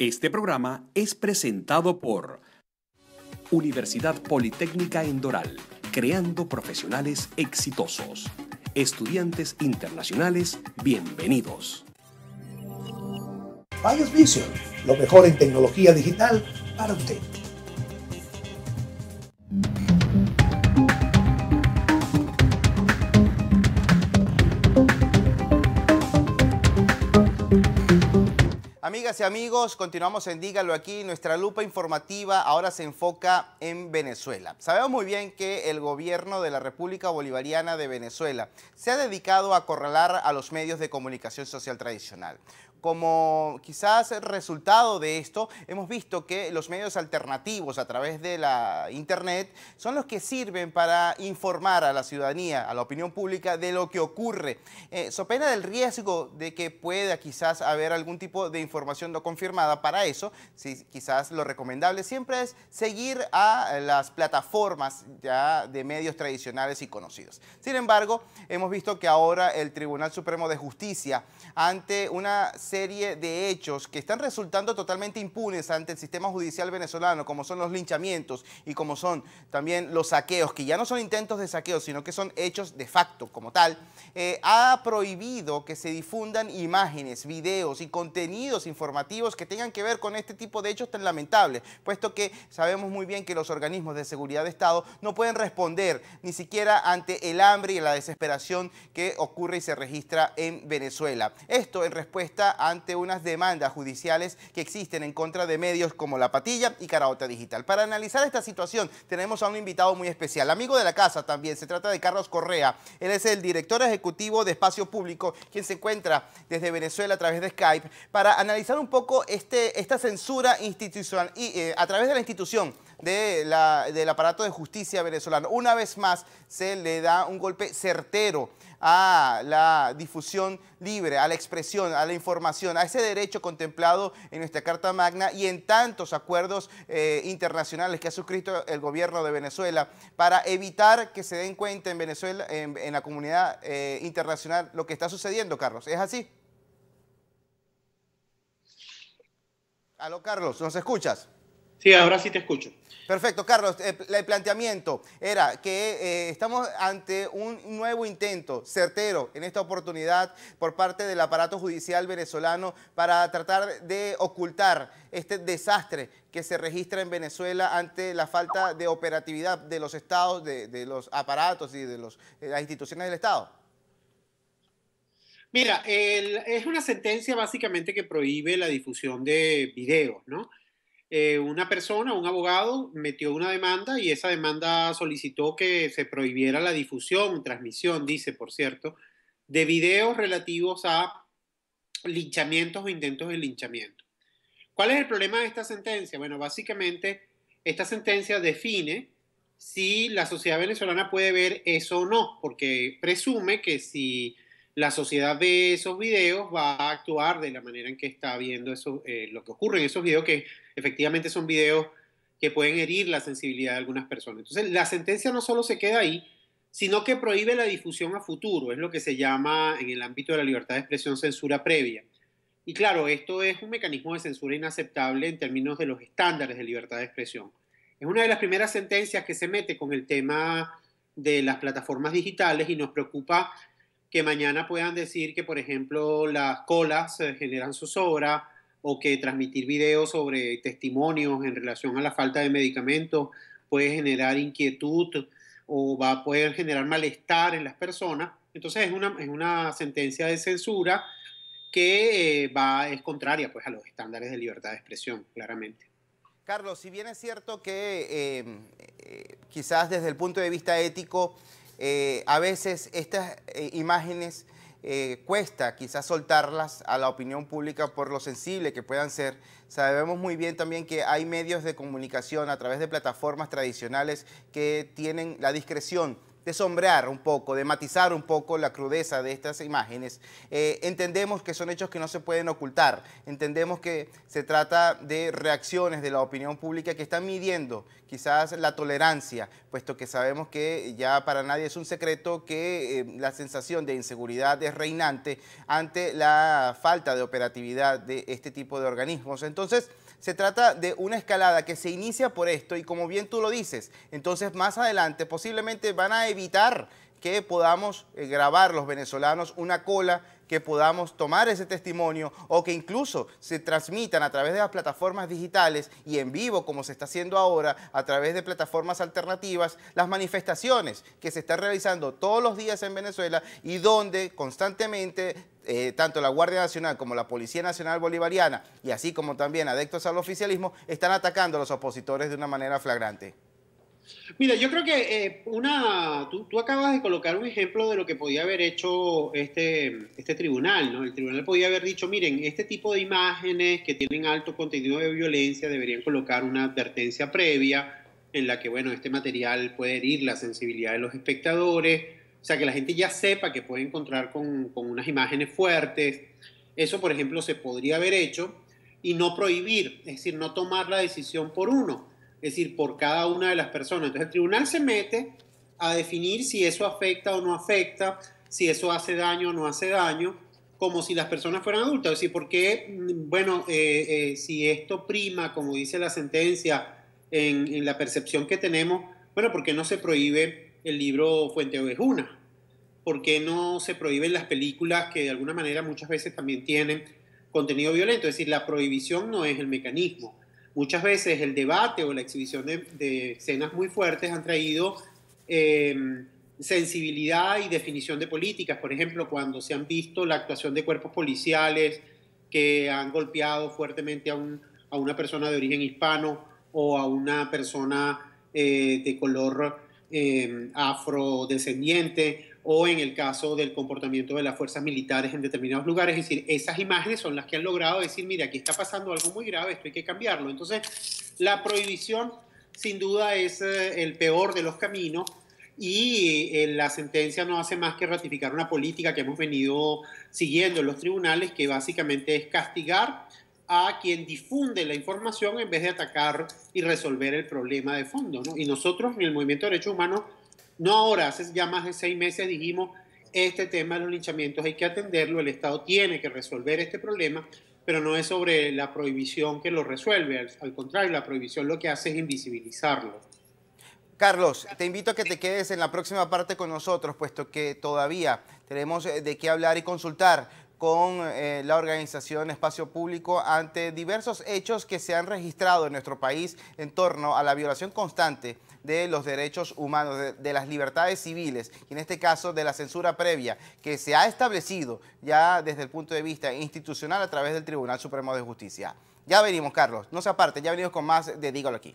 Este programa es presentado por Universidad Politécnica Endoral, creando profesionales exitosos. Estudiantes internacionales, bienvenidos. Vision, lo mejor en tecnología digital para usted. Amigas y amigos, continuamos en Dígalo aquí. Nuestra lupa informativa ahora se enfoca en Venezuela. Sabemos muy bien que el gobierno de la República Bolivariana de Venezuela se ha dedicado a acorralar a los medios de comunicación social tradicional. Como quizás resultado de esto, hemos visto que los medios alternativos a través de la Internet son los que sirven para informar a la ciudadanía, a la opinión pública, de lo que ocurre. Eh, so pena del riesgo de que pueda quizás haber algún tipo de información no confirmada, para eso si quizás lo recomendable siempre es seguir a las plataformas ya de medios tradicionales y conocidos. Sin embargo, hemos visto que ahora el Tribunal Supremo de Justicia, ante una serie de hechos que están resultando totalmente impunes ante el sistema judicial venezolano, como son los linchamientos y como son también los saqueos, que ya no son intentos de saqueo, sino que son hechos de facto como tal, eh, ha prohibido que se difundan imágenes, videos y contenidos informativos que tengan que ver con este tipo de hechos tan lamentables, puesto que sabemos muy bien que los organismos de seguridad de Estado no pueden responder ni siquiera ante el hambre y la desesperación que ocurre y se registra en Venezuela. Esto en respuesta a ante unas demandas judiciales que existen en contra de medios como La Patilla y Caraota Digital. Para analizar esta situación tenemos a un invitado muy especial, amigo de la casa también, se trata de Carlos Correa. Él es el director ejecutivo de Espacio Público, quien se encuentra desde Venezuela a través de Skype para analizar un poco este, esta censura institucional y, eh, a través de la institución la, del aparato de justicia venezolano. Una vez más se le da un golpe certero a la difusión libre, a la expresión, a la información, a ese derecho contemplado en nuestra Carta Magna y en tantos acuerdos eh, internacionales que ha suscrito el gobierno de Venezuela para evitar que se den cuenta en Venezuela, en, la comunidad eh, internacional, lo que está sucediendo, Carlos. ¿Es así? Aló, Carlos, ¿nos escuchas? Sí, ahora sí te escucho. Perfecto, Carlos. Eh, el planteamiento era que eh, estamos ante un nuevo intento certero en esta oportunidad por parte del aparato judicial venezolano para tratar de ocultar este desastre que se registra en Venezuela ante la falta de operatividad de los estados, de, los aparatos y de, eh, las instituciones del Estado. Mira, es una sentencia básicamente que prohíbe la difusión de videos, ¿no? Eh, una persona, un abogado, metió una demanda y esa demanda solicitó que se prohibiera la difusión, transmisión, dice, por cierto, de videos relativos a linchamientos o intentos de linchamiento. ¿Cuál es el problema de esta sentencia? Bueno, básicamente esta sentencia define si la sociedad venezolana puede ver eso o no, porque presume que si la sociedad de esos videos va a actuar de la manera en que está viendo eso, eh, lo que ocurre en esos videos, que efectivamente son videos que pueden herir la sensibilidad de algunas personas. Entonces, la sentencia no solo se queda ahí, sino que prohíbe la difusión a futuro, es lo que se llama en el ámbito de la libertad de expresión censura previa. Y claro, esto es un mecanismo de censura inaceptable en términos de los estándares de libertad de expresión. Es una de las primeras sentencias que se mete con el tema de las plataformas digitales y nos preocupa que mañana puedan decir que, por ejemplo, las colas eh, generan sobra o que transmitir videos sobre testimonios en relación a la falta de medicamentos puede generar inquietud o va a poder generar malestar en las personas. Entonces es una, es una sentencia de censura que eh, va, es contraria pues, a los estándares de libertad de expresión, claramente. Carlos, si bien es cierto que eh, quizás desde el punto de vista ético eh, a veces estas eh, imágenes eh, cuesta quizás soltarlas a la opinión pública por lo sensible que puedan ser. Sabemos muy bien también que hay medios de comunicación a través de plataformas tradicionales que tienen la discreción de sombrear un poco, de matizar un poco la crudeza de estas imágenes, eh, entendemos que son hechos que no se pueden ocultar, entendemos que se trata de reacciones de la opinión pública que están midiendo quizás la tolerancia, puesto que sabemos que ya para nadie es un secreto que eh, la sensación de inseguridad es reinante ante la falta de operatividad de este tipo de organismos. Entonces, se trata de una escalada que se inicia por esto y como bien tú lo dices, entonces más adelante posiblemente van a evitar que podamos eh, grabar los venezolanos una cola que podamos tomar ese testimonio o que incluso se transmitan a través de las plataformas digitales y en vivo, como se está haciendo ahora, a través de plataformas alternativas, las manifestaciones que se están realizando todos los días en Venezuela y donde constantemente eh, tanto la Guardia Nacional como la Policía Nacional Bolivariana y así como también adeptos al oficialismo están atacando a los opositores de una manera flagrante. Mira, yo creo que eh, tú, acabas de colocar un ejemplo de lo que podía haber hecho este, este, tribunal, ¿no? El tribunal podía haber dicho, miren, este tipo de imágenes que tienen alto contenido de violencia deberían colocar una advertencia previa en la que, bueno, este material puede herir la sensibilidad de los espectadores, o sea, que la gente ya sepa que puede encontrar con, con unas imágenes fuertes. Eso, por ejemplo, se podría haber hecho y no prohibir, es decir, no tomar la decisión por uno es decir, por cada una de las personas. Entonces el tribunal se mete a definir si eso afecta o no afecta, si eso hace daño o no hace daño, como si las personas fueran adultas. Es decir, qué, mm, bueno, eh, eh, si esto prima, como dice la sentencia, en, la percepción que tenemos, bueno, ¿por qué no se prohíbe el libro Fuente Ovejuna? ¿Por qué no se prohíben las películas que de alguna manera muchas veces también tienen contenido violento? Es decir, la prohibición no es el mecanismo muchas veces el debate o la exhibición de, escenas muy fuertes han traído eh, sensibilidad y definición de políticas. Por ejemplo, cuando se han visto la actuación de cuerpos policiales que han golpeado fuertemente a, una persona de origen hispano o a una persona eh, de color eh, afrodescendiente o en el caso del comportamiento de las fuerzas militares en determinados lugares. Es decir, esas imágenes son las que han logrado decir, mira, aquí está pasando algo muy grave, esto hay que cambiarlo. Entonces, la prohibición sin duda es eh, el peor de los caminos y eh, la sentencia no hace más que ratificar una política que hemos venido siguiendo en los tribunales, que básicamente es castigar a quien difunde la información en vez de atacar y resolver el problema de fondo. Y nosotros en el Movimiento de Derechos Humanos no ahora, hace ya más de seis meses dijimos, este tema de los linchamientos hay que atenderlo, el Estado tiene que resolver este problema, pero no es sobre la prohibición que lo resuelve, al, contrario, la prohibición lo que hace es invisibilizarlo. Carlos, te invito a que te quedes en la próxima parte con nosotros, puesto que todavía tenemos eh, de qué hablar y consultar con eh, la organización Espacio Público ante diversos hechos que se han registrado en nuestro país en torno a la violación constante de los derechos humanos, de, las libertades civiles y en este caso de la censura previa que se ha establecido ya desde el punto de vista institucional a través del Tribunal Supremo de Justicia. Ya venimos, Carlos, no se aparte, ya venimos con más de Dígalo aquí.